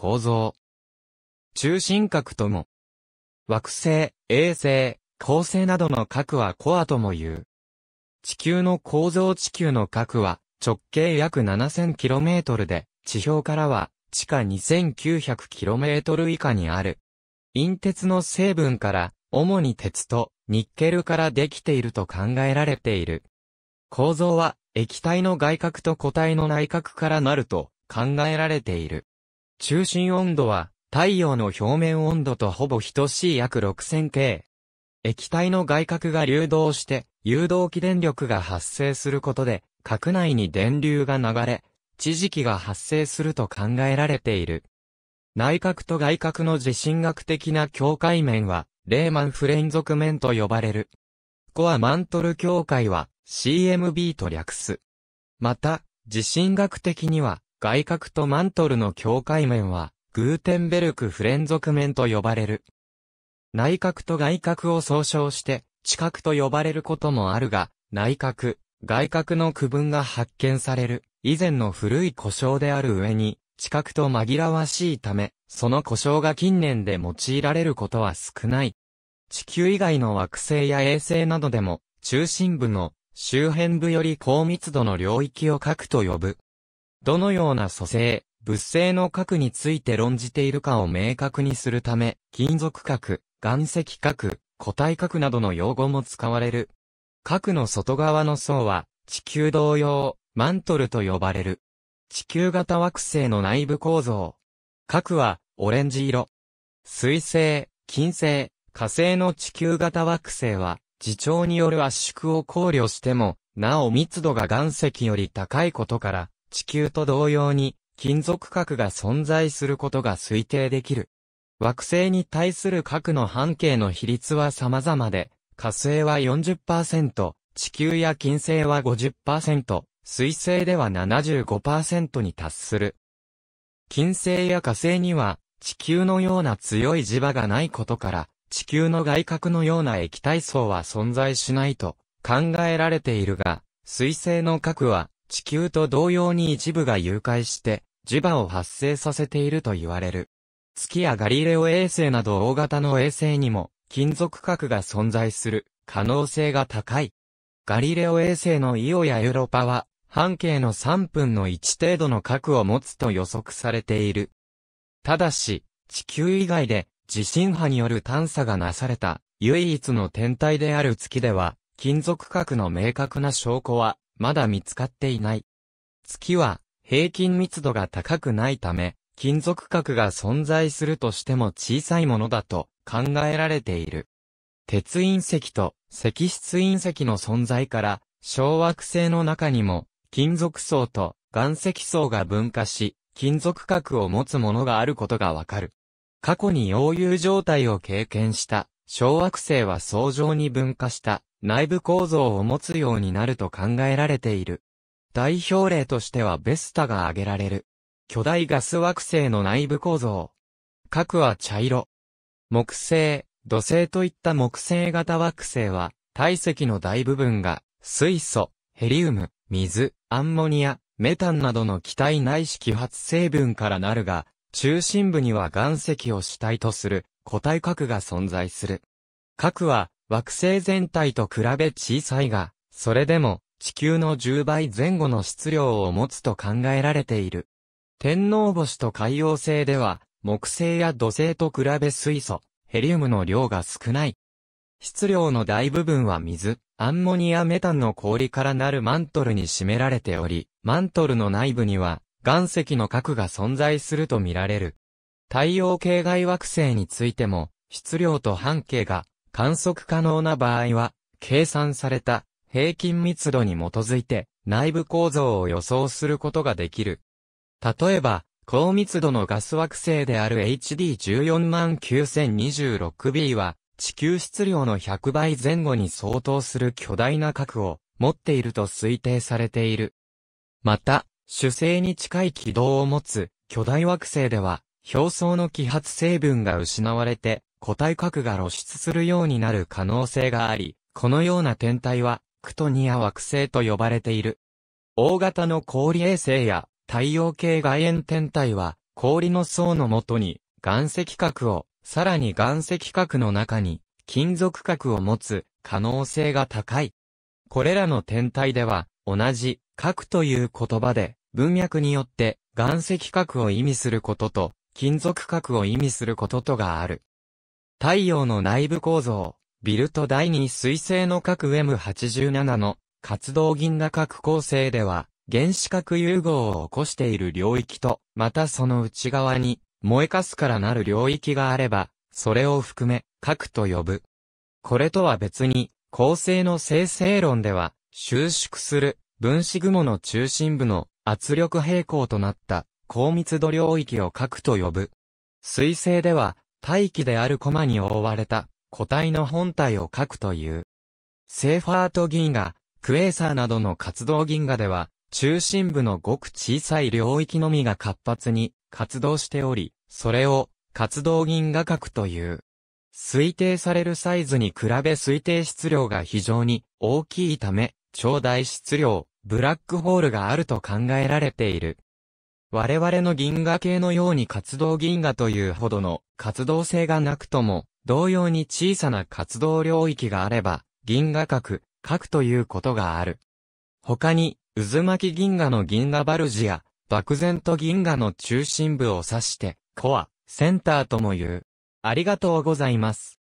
構造。中心核とも、惑星、衛星、恒星などの核はコアとも言う。地球の構造地球の核は直径約 7000km で、地表からは地下 2900km 以下にある。隕鉄の成分から主に鉄とニッケルからできていると考えられている。構造は液体の外核と固体の内核からなると考えられている。中心温度は、太陽の表面温度とほぼ等しい約 6000K。液体の外角が流動して、誘導気電力が発生することで、核内に電流が流れ、地磁気が発生すると考えられている。内核と外核の地震学的な境界面は、レーマンフレン属面と呼ばれる。コアマントル境界は、CMB と略す。また、地震学的には、外角とマントルの境界面は、グーテンベルク不連続面と呼ばれる。内角と外角を総称して、地角と呼ばれることもあるが、内角、外角の区分が発見される、以前の古い故障である上に、地角と紛らわしいため、その故障が近年で用いられることは少ない。地球以外の惑星や衛星などでも、中心部の周辺部より高密度の領域を核と呼ぶ。どのような素性・物性の核について論じているかを明確にするため、金属核、岩石核、固体核などの用語も使われる。核の外側の層は、地球同様、マントルと呼ばれる。地球型惑星の内部構造。核は、オレンジ色。水星、金星、火星の地球型惑星は、自長による圧縮を考慮しても、なお密度が岩石より高いことから、地球と同様に金属核が存在することが推定できる。惑星に対する核の半径の比率は様々で、火星は40%、地球や金星は50%、水星では75%に達する。金星や火星には地球のような強い磁場がないことから、地球の外核のような液体層は存在しないと考えられているが、水星の核は地球と同様に一部が融解して、磁場を発生させていると言われる。月やガリレオ衛星など大型の衛星にも、金属核が存在する可能性が高い。ガリレオ衛星のイオやエウロパは、半径の3分の1程度の核を持つと予測されている。ただし、地球以外で地震波による探査がなされた唯一の天体である月では、金属核の明確な証拠はまだ見つかっていない。月は、平均密度が高くないため、金属核が存在するとしても小さいものだと考えられている。鉄隕石と石質隕石の存在から、小惑星の中にも、金属層と岩石層が分化し、金属核を持つものがあることがわかる。過去に溶融状態を経験した小惑星は層状に分化した内部構造を持つようになると考えられている。代表例としてはベスタが挙げられる。巨大ガス惑星の内部構造。核は茶色。木星、土星といった木星型惑星は、体積の大部分が、水素、ヘリウム、水、アンモニア、メタンなどの気体内視揮発成分からなるが、中心部には岩石を主体とする固体核が存在する。核は惑星全体と比べ小さいが、それでも地球の10倍前後の質量を持つと考えられている。天皇星と海洋星では、木星や土星と比べ水素、ヘリウムの量が少ない。質量の大部分は水、アンモニアメタンの氷からなるマントルに占められており、マントルの内部には岩石の核が存在するとみられる。太陽系外惑星についても、質量と半径が観測可能な場合は、計算された平均密度に基づいて内部構造を予想することができる。例えば、高密度のガス惑星である HD14926b は、地球質量の100倍前後に相当する巨大な核を持っていると推定されている。また、主星に近い軌道を持つ巨大惑星では、表層の揮発成分が失われて、個体核が露出するようになる可能性があり、このような天体は、クトニア惑星と呼ばれている。大型の氷衛星や太陽系外縁天体は、氷の層のもとに岩石核を、さらに岩石核の中に金属核を持つ可能性が高い。これらの天体では、同じ核という言葉で、文脈によって岩石核を意味することと、金属核を意味することとがある。太陽の内部構造、ビルト第2水星の核 M87 の活動銀河核構成では、原子核融合を起こしている領域と、またその内側に、燃えかすからなる領域があれば、それを含め、核と呼ぶ。これとは別に、構成の生成論では、収縮する分子雲の中心部の圧力平衡となった高密度領域を核と呼ぶ。水星では大気であるコマに覆われた個体の本体を書くという。セーファート銀河、クエーサーなどの活動銀河では、中心部のごく小さい領域のみが活発に活動しており、それを活動銀河核という。推定されるサイズに比べ推定質量が非常に大きいため、超大質量、ブラックホールがあると考えられている。我々の銀河系のように活動銀河というほどの活動性がなくとも、同様に小さな活動領域があれば、銀河核、核ということがある。他に、渦巻き銀河の銀河バルジや、漠然と銀河の中心部を指して、コア、センターとも言う。ありがとうございます。